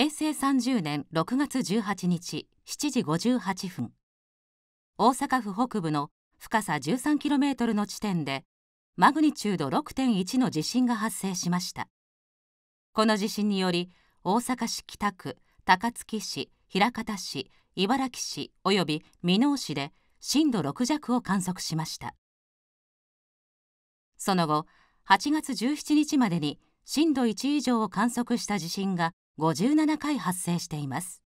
平成30年6月18日7時58分大阪府北部の深さ 13km の地点でマグニチュード6.1の地震が発生しましたこの地震により大阪市北区高槻市枚方市茨城市及び箕面市で震度6弱を観測しましたその後8月17日までに震度1以上を観測した地震が57回発生しています。